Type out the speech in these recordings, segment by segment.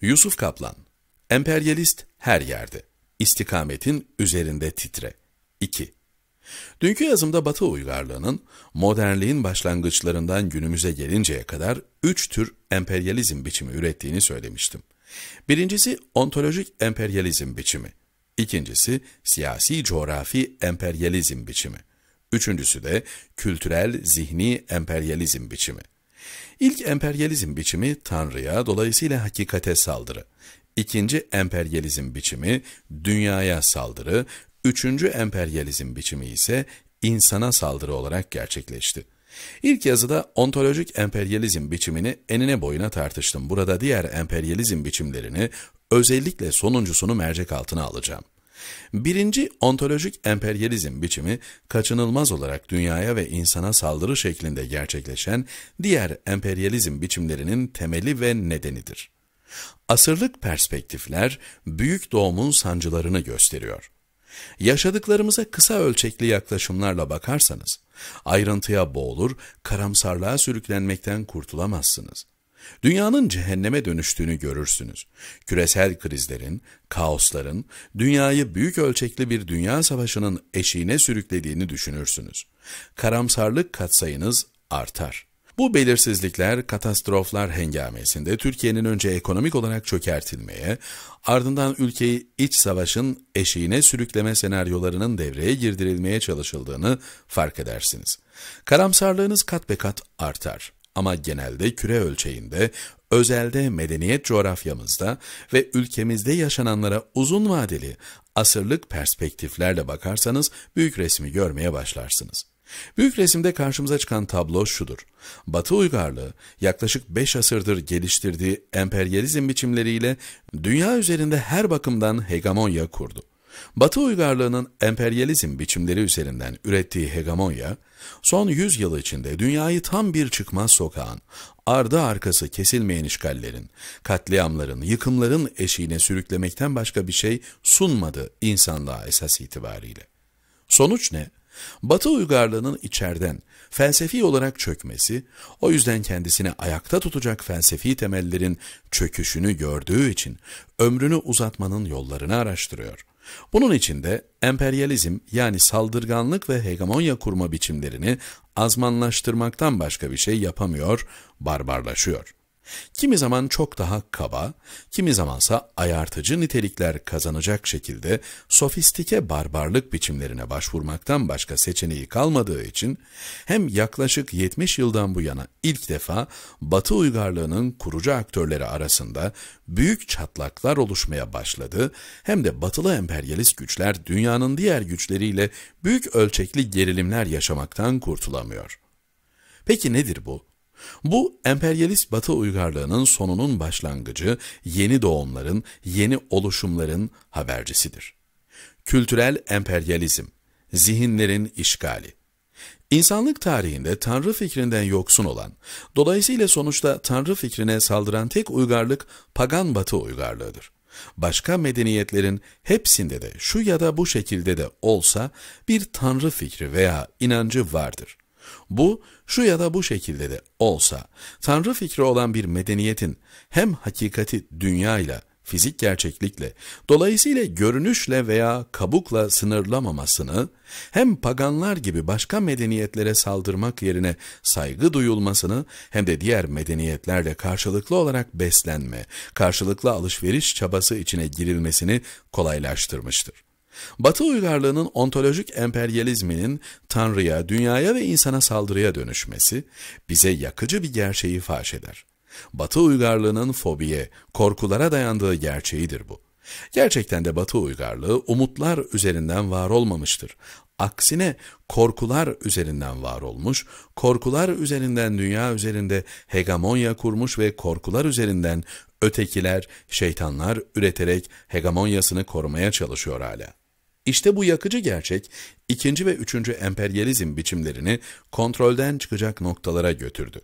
Yusuf Kaplan, Emperyalist her yerde, istikametin üzerinde titre. 2. Dünkü yazımda Batı uygarlığının modernliğin başlangıçlarından günümüze gelinceye kadar üç tür emperyalizm biçimi ürettiğini söylemiştim. Birincisi ontolojik emperyalizm biçimi, ikincisi siyasi coğrafi emperyalizm biçimi, üçüncüsü de kültürel zihni emperyalizm biçimi. İlk emperyalizm biçimi Tanrı'ya, dolayısıyla hakikate saldırı. İkinci emperyalizm biçimi dünyaya saldırı, üçüncü emperyalizm biçimi ise insana saldırı olarak gerçekleşti. İlk yazıda ontolojik emperyalizm biçimini enine boyuna tartıştım. Burada diğer emperyalizm biçimlerini özellikle sonuncusunu mercek altına alacağım. Birinci ontolojik emperyalizm biçimi kaçınılmaz olarak dünyaya ve insana saldırı şeklinde gerçekleşen diğer emperyalizm biçimlerinin temeli ve nedenidir. Asırlık perspektifler büyük doğumun sancılarını gösteriyor. Yaşadıklarımıza kısa ölçekli yaklaşımlarla bakarsanız, ayrıntıya boğulur, karamsarlığa sürüklenmekten kurtulamazsınız.'' Dünyanın cehenneme dönüştüğünü görürsünüz. Küresel krizlerin, kaosların, dünyayı büyük ölçekli bir dünya savaşının eşiğine sürüklediğini düşünürsünüz. Karamsarlık katsayınız artar. Bu belirsizlikler, katastroflar hengamesinde Türkiye'nin önce ekonomik olarak çökertilmeye, ardından ülkeyi iç savaşın eşiğine sürükleme senaryolarının devreye girdirilmeye çalışıldığını fark edersiniz. Karamsarlığınız kat be kat artar ama genelde küre ölçeğinde, özelde medeniyet coğrafyamızda ve ülkemizde yaşananlara uzun vadeli, asırlık perspektiflerle bakarsanız büyük resmi görmeye başlarsınız. Büyük resimde karşımıza çıkan tablo şudur. Batı uygarlığı yaklaşık 5 asırdır geliştirdiği emperyalizm biçimleriyle dünya üzerinde her bakımdan hegemonya kurdu. Batı uygarlığının emperyalizm biçimleri üzerinden ürettiği hegemonya, son 100 yıl içinde dünyayı tam bir çıkmaz sokağın, ardı arkası kesilmeyen işgallerin, katliamların, yıkımların eşiğine sürüklemekten başka bir şey sunmadı insanlığa esas itibariyle. Sonuç ne? Batı uygarlığının içerden felsefi olarak çökmesi, o yüzden kendisini ayakta tutacak felsefi temellerin çöküşünü gördüğü için ömrünü uzatmanın yollarını araştırıyor. Bunun içinde, emperyalizm yani saldırganlık ve hegemonya kurma biçimlerini azmanlaştırmaktan başka bir şey yapamıyor, barbarlaşıyor. Kimi zaman çok daha kaba, kimi zamansa ayartıcı nitelikler kazanacak şekilde sofistike barbarlık biçimlerine başvurmaktan başka seçeneği kalmadığı için hem yaklaşık 70 yıldan bu yana ilk defa Batı uygarlığının kurucu aktörleri arasında büyük çatlaklar oluşmaya başladı hem de batılı emperyalist güçler dünyanın diğer güçleriyle büyük ölçekli gerilimler yaşamaktan kurtulamıyor. Peki nedir bu? Bu emperyalist batı uygarlığının sonunun başlangıcı yeni doğumların, yeni oluşumların habercisidir. Kültürel emperyalizm, zihinlerin işgali. İnsanlık tarihinde Tanrı fikrinden yoksun olan, dolayısıyla sonuçta Tanrı fikrine saldıran tek uygarlık pagan batı uygarlığıdır. Başka medeniyetlerin hepsinde de şu ya da bu şekilde de olsa bir Tanrı fikri veya inancı vardır.'' Bu şu ya da bu şekilde de olsa Tanrı fikri olan bir medeniyetin hem hakikati dünyayla, fizik gerçeklikle, dolayısıyla görünüşle veya kabukla sınırlamamasını, hem paganlar gibi başka medeniyetlere saldırmak yerine saygı duyulmasını, hem de diğer medeniyetlerle karşılıklı olarak beslenme, karşılıklı alışveriş çabası içine girilmesini kolaylaştırmıştır. Batı uygarlığının ontolojik emperyalizminin Tanrı'ya, dünyaya ve insana saldırıya dönüşmesi bize yakıcı bir gerçeği faş eder. Batı uygarlığının fobiye, korkulara dayandığı gerçeğidir bu. Gerçekten de Batı uygarlığı umutlar üzerinden var olmamıştır. Aksine korkular üzerinden var olmuş, korkular üzerinden dünya üzerinde hegemonya kurmuş ve korkular üzerinden ötekiler, şeytanlar üreterek hegemonyasını korumaya çalışıyor hala. İşte bu yakıcı gerçek, ikinci ve üçüncü emperyalizm biçimlerini kontrolden çıkacak noktalara götürdü.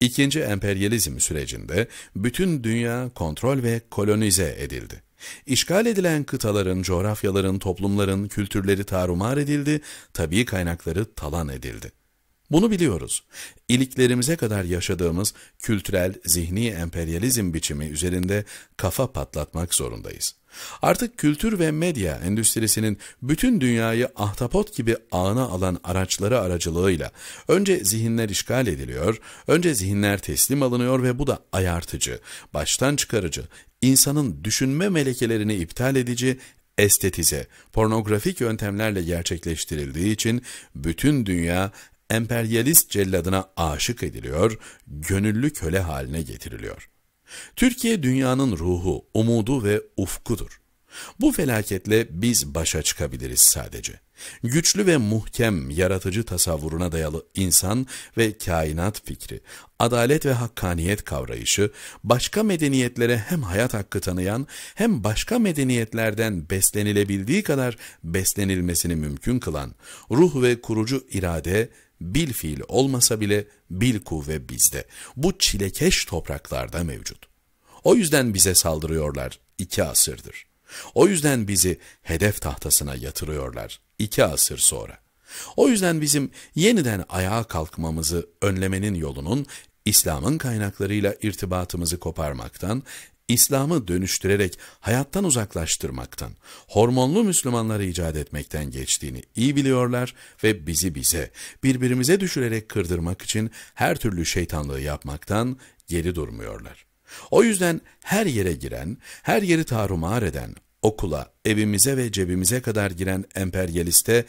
İkinci emperyalizm sürecinde bütün dünya kontrol ve kolonize edildi. İşgal edilen kıtaların, coğrafyaların, toplumların, kültürleri tarumar edildi, tabii kaynakları talan edildi. Bunu biliyoruz. İliklerimize kadar yaşadığımız kültürel, zihni emperyalizm biçimi üzerinde kafa patlatmak zorundayız. Artık kültür ve medya endüstrisinin bütün dünyayı ahtapot gibi ağına alan araçları aracılığıyla önce zihinler işgal ediliyor, önce zihinler teslim alınıyor ve bu da ayartıcı, baştan çıkarıcı, insanın düşünme melekelerini iptal edici, estetize, pornografik yöntemlerle gerçekleştirildiği için bütün dünya emperyalist celladına aşık ediliyor, gönüllü köle haline getiriliyor. Türkiye dünyanın ruhu, umudu ve ufkudur. Bu felaketle biz başa çıkabiliriz sadece. Güçlü ve muhkem yaratıcı tasavvuruna dayalı insan ve kainat fikri, adalet ve hakkaniyet kavrayışı, başka medeniyetlere hem hayat hakkı tanıyan hem başka medeniyetlerden beslenilebildiği kadar beslenilmesini mümkün kılan ruh ve kurucu irade bil fiil olmasa bile bil kuvve bizde. Bu çilekeş topraklarda mevcut. O yüzden bize saldırıyorlar iki asırdır. O yüzden bizi hedef tahtasına yatırıyorlar iki asır sonra. O yüzden bizim yeniden ayağa kalkmamızı önlemenin yolunun İslam'ın kaynaklarıyla irtibatımızı koparmaktan, İslam'ı dönüştürerek hayattan uzaklaştırmaktan, hormonlu Müslümanları icat etmekten geçtiğini iyi biliyorlar ve bizi bize, birbirimize düşürerek kırdırmak için her türlü şeytanlığı yapmaktan geri durmuyorlar. O yüzden her yere giren, her yeri tarumar eden, okula, evimize ve cebimize kadar giren emperyaliste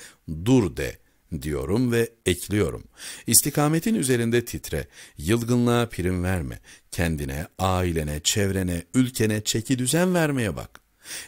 dur de, diyorum ve ekliyorum. İstikametin üzerinde titre, yılgınlığa prim verme, kendine, ailene, çevrene, ülkene çeki düzen vermeye bak.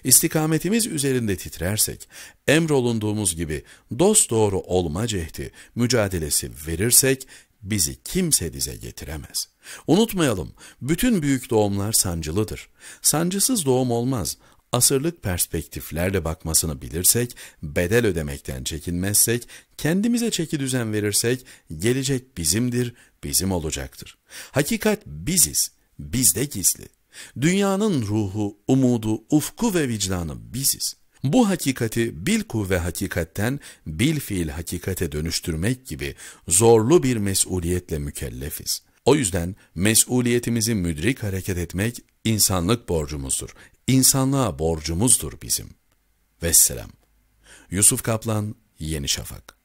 İstikametimiz üzerinde titrersek, emrolunduğumuz gibi dost doğru olma cehdi, mücadelesi verirsek bizi kimse dize getiremez. Unutmayalım, bütün büyük doğumlar sancılıdır. Sancısız doğum olmaz asırlık perspektiflerle bakmasını bilirsek, bedel ödemekten çekinmezsek, kendimize çeki düzen verirsek, gelecek bizimdir, bizim olacaktır. Hakikat biziz, bizde gizli. Dünyanın ruhu, umudu, ufku ve vicdanı biziz. Bu hakikati bil kuvve hakikatten bil fiil hakikate dönüştürmek gibi zorlu bir mesuliyetle mükellefiz. O yüzden mesuliyetimizi müdrik hareket etmek insanlık borcumuzdur. İnsanlığa borcumuzdur bizim. Vesselam. Yusuf Kaplan, Yeni Şafak